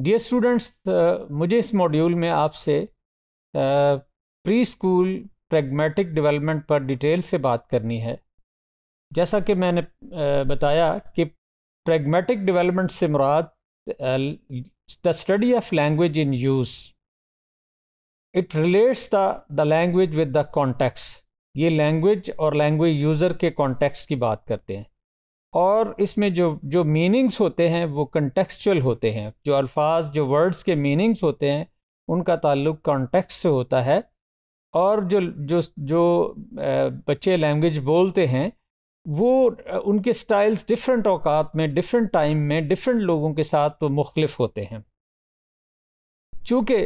dear students uh, मुझे इस module में आपसे प्री स्कूल प्रेगमेटिक डेवलपमेंट पर डिटेल से बात करनी है जैसा कि मैंने uh, बताया कि प्रेगमेटिक डेवलपमेंट से मुराद the study of language in use it relates the the language with the context ये लैंग्वेज और लैंग्वेज यूज़र के कॉन्टेक्स की बात करते हैं और इसमें जो जो मीनिंग्स होते हैं वो कंटेक्चुअल होते हैं जो अल्फाज जो वर्ड्स के मीनिंग्स होते हैं उनका ताल्लुक कॉन्टेक्स्ट से होता है और जो जो जो बच्चे लैंग्वेज बोलते हैं वो उनके स्टाइल्स डिफरेंट अवकात में डिफरेंट टाइम में डिफरेंट लोगों के साथ वो मुख्तलिफ होते हैं चूँकि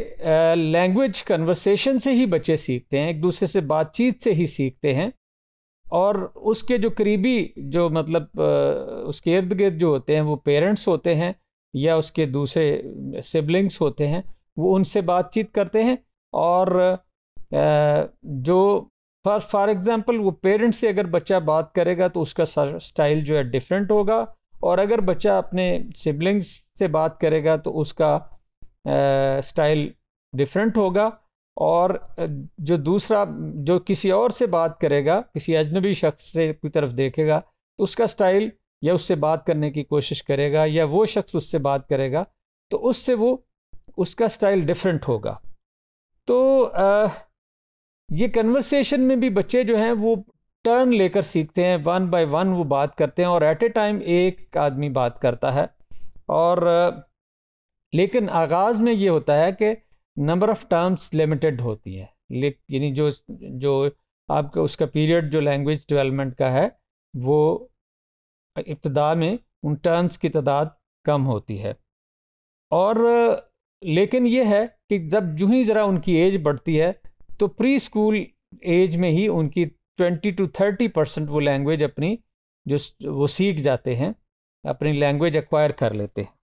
लैंग्वेज कन्वर्सेशन से ही बच्चे सीखते हैं एक दूसरे से बातचीत से ही सीखते हैं और उसके जो करीबी जो मतलब उसके इर्द गिर्द जो होते हैं वो पेरेंट्स होते हैं या उसके दूसरे सिबलिंग्स होते हैं वो उनसे बातचीत करते हैं और जो फॉर फॉर एग्ज़ाम्पल वो पेरेंट्स से अगर बच्चा बात करेगा तो उसका स्टाइल जो है डिफरेंट होगा और अगर बच्चा अपने सिबलिंग्स से बात करेगा तो उसका स्टाइल डिफरेंट होगा और जो दूसरा जो किसी और से बात करेगा किसी अजनबी शख्स से की तरफ देखेगा तो उसका स्टाइल या उससे बात करने की कोशिश करेगा या वो शख्स उससे बात करेगा तो उससे वो उसका स्टाइल डिफरेंट होगा तो आ, ये कन्वर्सेशन में भी बच्चे जो हैं वो टर्न लेकर सीखते हैं वन बाय वन वो बात करते हैं और एट ए टाइम एक आदमी बात करता है और लेकिन आगाज़ में ये होता है कि नंबर ऑफ टर्म्स लिमिटेड होती है यानी जो जो आपका उसका पीरियड जो लैंग्वेज डेवलपमेंट का है वो इब्तदा में उन टर्म्स की तादाद कम होती है और लेकिन ये है कि जब जूँ ही ज़रा उनकी एज बढ़ती है तो प्री स्कूल एज में ही उनकी ट्वेंटी टू थर्टी परसेंट वो लैंग्वेज अपनी जो वो सीख जाते हैं अपनी लैंग्वेज एक्वायर कर लेते हैं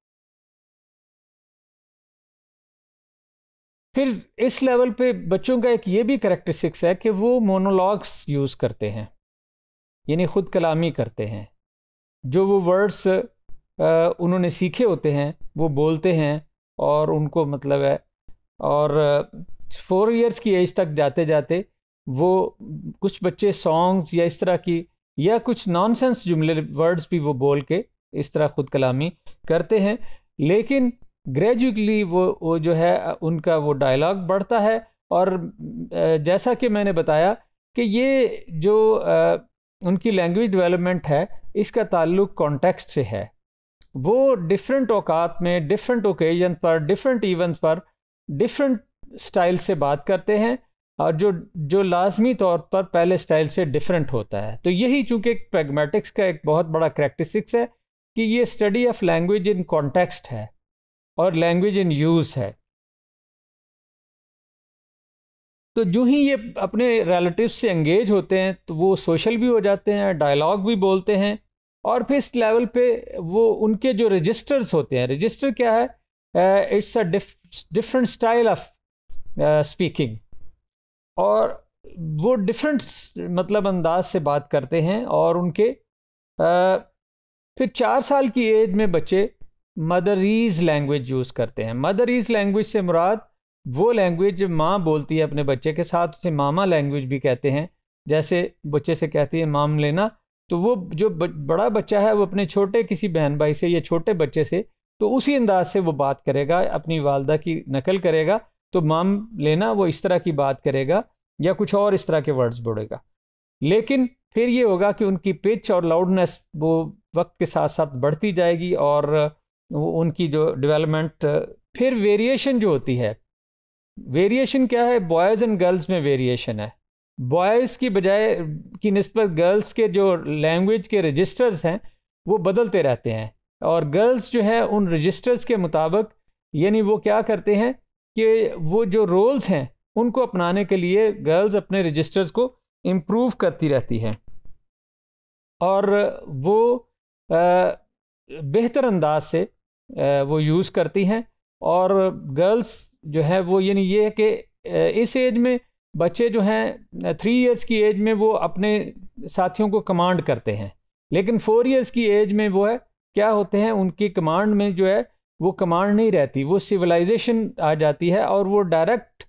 फिर इस लेवल पे बच्चों का एक ये भी करेक्टरिस्टिक्स है कि वो मोनोलॉग्स यूज़ करते हैं यानी ख़ुद कलामी करते हैं जो वो वर्ड्स उन्होंने सीखे होते हैं वो बोलते हैं और उनको मतलब है और फोर इयर्स की एज तक जाते जाते वो कुछ बच्चे सॉन्ग्स या इस तरह की या कुछ नॉनसेंस जुमले वर्ड्स भी वो बोल के इस तरह ख़ुद कलामी करते हैं लेकिन ग्रेजुअली वो वो जो है उनका वो डायलॉग बढ़ता है और जैसा कि मैंने बताया कि ये जो उनकी लैंग्वेज डेवलपमेंट है इसका ताल्लुक कॉन्टेक्स्ट से है वो डिफरेंट औकात में डिफरेंट ओकेजन पर डिफरेंट इवेंट्स पर डिफरेंट स्टाइल से बात करते हैं और जो जो लाजमी तौर पर पहले स्टाइल से डिफरेंट होता है तो यही चूंकि प्रेगमेटिक्स का एक बहुत बड़ा करेक्टिस्टिक्स है कि ये study of language in context है और लैंग्वेज इन यूज़ है तो जो ही ये अपने रिलेटिव से एंगेज होते हैं तो वो सोशल भी हो जाते हैं डायलॉग भी बोलते हैं और फिर इस लेवल पे वो उनके जो रजिस्टर्स होते हैं रजिस्टर क्या है it's a different style of speaking और वो डिफरेंट मतलब अंदाज से बात करते हैं और उनके uh, फिर चार साल की एज में बच्चे मदरीज लैंग्वेज यूज़ करते हैं मदरीज लैंग्वेज से मुराद वो लैंग्वेज माँ बोलती है अपने बच्चे के साथ उसे मामा लैंग्वेज भी कहते हैं जैसे बच्चे से कहती है माम लेना तो वो जो बड़ा बच्चा है वो अपने छोटे किसी बहन भाई से या छोटे बच्चे से तो उसी अंदाज से वो बात करेगा अपनी वालदा की नकल करेगा तो माम लेना वो इस तरह की बात करेगा या कुछ और इस तरह के वर्ड्स बोलेगा लेकिन फिर ये होगा कि उनकी पिच और लाउडनेस वो वक्त के साथ साथ बढ़ती जाएगी और उनकी जो डेवलपमेंट फिर वेरिएशन जो होती है वेरिएशन क्या है बॉयज़ एंड गर्ल्स में वेरिएशन है बॉयज़ की बजाय की नस्बत गर्ल्स के जो लैंग्वेज के रजिस्टर्स हैं वो बदलते रहते हैं और गर्ल्स जो है उन रजिस्टर्स के मुताबिक यानी वो क्या करते हैं कि वो जो रोल्स हैं उनको अपनाने के लिए गर्ल्स अपने रजिस्टर्स को इम्प्रूव करती रहती हैं और वो बेहतर अंदाज से वो यूज़ करती हैं और गर्ल्स जो है वो यानी ये है कि इस एज में बच्चे जो हैं थ्री इयर्स की एज में वो अपने साथियों को कमांड करते हैं लेकिन फोर इयर्स की एज में वो है क्या होते हैं उनकी कमांड में जो है वो कमांड नहीं रहती वो सिविलाइजेशन आ जाती है और वो डायरेक्ट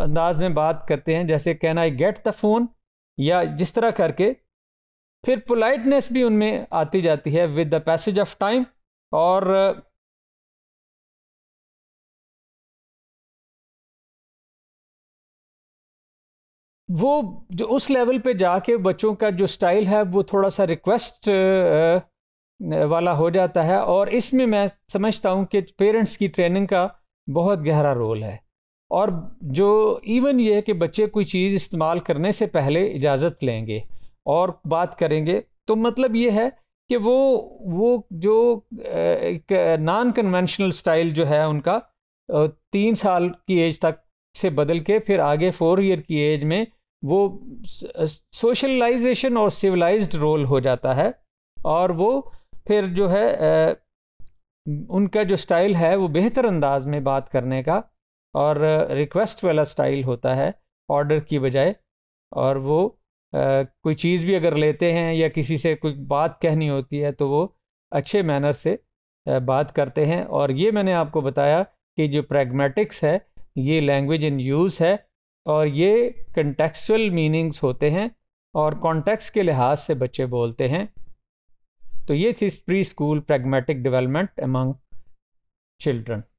अंदाज में बात करते हैं जैसे can I get the phone या जिस तरह करके फिर पोलाइटनेस भी उनमें आती जाती है with the passage of time और वो जो उस लेवल पे जाके बच्चों का जो स्टाइल है वो थोड़ा सा रिक्वेस्ट वाला हो जाता है और इसमें मैं समझता हूँ कि पेरेंट्स की ट्रेनिंग का बहुत गहरा रोल है और जो इवन ये है कि बच्चे कोई चीज़ इस्तेमाल करने से पहले इजाज़त लेंगे और बात करेंगे तो मतलब ये है कि वो वो जो एक नॉन कन्वेंशनल स्टाइल जो है उनका तीन साल की एज तक से बदल के फिर आगे फोर ईयर की एज में वो सोशलाइजेशन और सिविलाइज्ड रोल हो जाता है और वो फिर जो है उनका जो स्टाइल है वो बेहतर अंदाज में बात करने का और रिक्वेस्ट वाला स्टाइल होता है ऑर्डर की बजाय और वो कोई चीज़ भी अगर लेते हैं या किसी से कोई बात कहनी होती है तो वो अच्छे मैनर से बात करते हैं और ये मैंने आपको बताया कि जो प्रैग्मेटिक्स है ये लैंग्वेज इन यूज़ है और ये कंटेक्चुअल मीनिंग्स होते हैं और कॉन्टेक्स के लिहाज से बच्चे बोलते हैं तो ये थी pre school pragmatic development among children